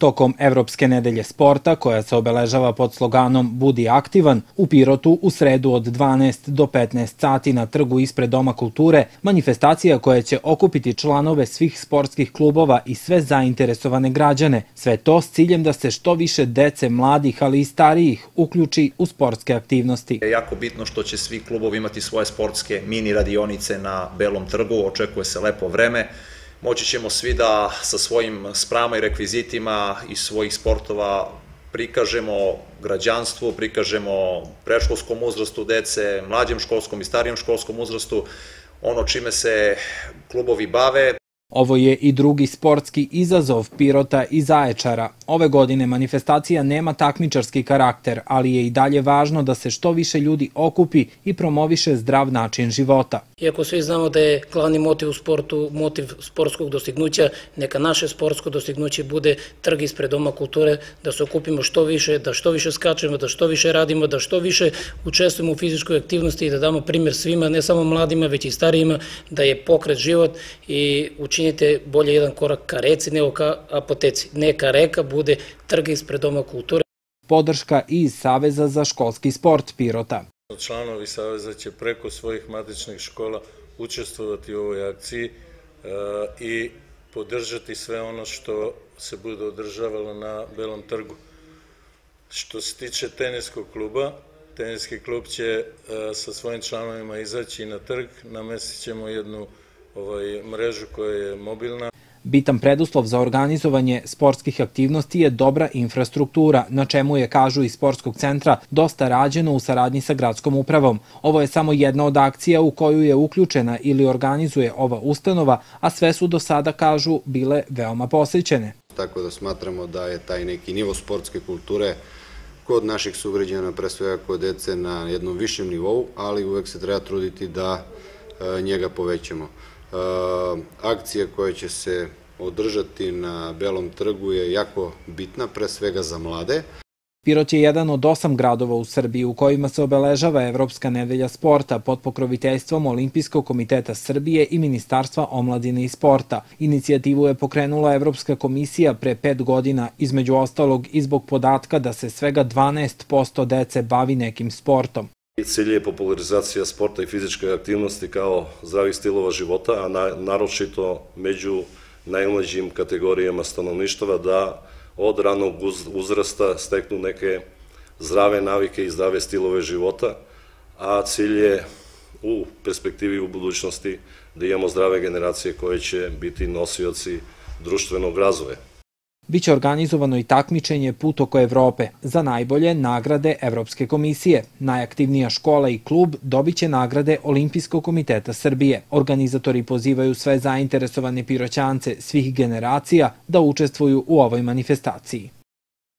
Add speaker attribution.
Speaker 1: Tokom Evropske nedelje sporta, koja se obeležava pod sloganom Budi aktivan, u Pirotu u sredu od 12 do 15 sati na trgu ispred Doma kulture, manifestacija koja će okupiti članove svih sportskih klubova i sve zainteresovane građane. Sve to s ciljem da se što više dece, mladih, ali i starijih uključi u sportske aktivnosti. Je
Speaker 2: jako bitno što će svi klubovi imati svoje sportske mini radionice na Belom trgu, očekuje se lepo vreme, moći ćemo svi da sa svojim sprama i rekvizitima iz svojih sportova prikažemo građanstvu, prikažemo preškolskom uzrastu dece, mlađem školskom i starijem školskom uzrastu, ono čime
Speaker 1: se klubovi bave. Ovo je i drugi sportski izazov Pirota i Zaječara. Ove godine manifestacija nema takmičarski karakter, ali je i dalje važno da se što više ljudi okupi i promoviše zdrav način života.
Speaker 3: Iako svi znamo da je glavni motiv u sportu, motiv sportskog dostignuća, neka naše sportsko dostignuće bude trg ispred Doma kulture, da se okupimo što više, da što više skačemo, da što više radimo, da što više učestvujemo u fizičkoj aktivnosti i da damo primjer svima, ne samo mladima, već i starijima, da je pokret život i učinite bolje jedan korak ka reci nego ka apoteci. Neka reka bude trg ispred Doma kulture
Speaker 1: podrška i Saveza za školski sport Pirota.
Speaker 4: Članovi Saveza će preko svojih matičnih škola učestvovati u ovoj akciji e, i podržati sve ono što se bude održavalo na Belom trgu. Što se tiče teniskog kluba, teniski klub će e, sa svojim članovima izaći na trg, namestit ćemo jednu ovaj, mrežu koja je mobilna.
Speaker 1: Bitan preduslov za organizovanje sportskih aktivnosti je dobra infrastruktura, na čemu je, kažu iz sportskog centra, dosta rađeno u saradnji sa gradskom upravom. Ovo je samo jedna od akcija u koju je uključena ili organizuje ova ustanova, a sve su do sada, kažu, bile veoma posećene.
Speaker 5: Tako da smatramo da je taj neki nivo sportske kulture kod naših sugrađena, pre svega kod dece, na jednom višem nivou, ali uvek se treba truditi da e, njega povećamo. E, akcije koje će se održati na Belom trgu je jako bitna, pre svega za mlade.
Speaker 1: Pirot je jedan od osam gradova u Srbiji u kojima se obeležava Evropska nedelja sporta pod pokroviteljstvom Olimpijskog komiteta Srbije i Ministarstva omladine i sporta. Inicijativu je pokrenula Evropska komisija pre pet godina, između ostalog i zbog podatka da se svega 12% dece bavi nekim sportom.
Speaker 5: Cilj je popularizacija sporta i fizičke aktivnosti kao zdravih stilova života, a naročito među najmlađim kategorijama stanovništava da od ranog uzrasta steknu neke zdrave navike i zdrave stilove života, a cilj je u perspektivi u budućnosti da imamo zdrave generacije koje će biti nosioci društvenog razvoja.
Speaker 1: Biće organizovano i takmičenje Put oko Evrope za najbolje nagrade Evropske komisije. Najaktivnija škola i klub dobiće nagrade Olimpijskog komiteta Srbije. Organizatori pozivaju sve zainteresovane piroćance svih generacija da učestvuju u ovoj manifestaciji.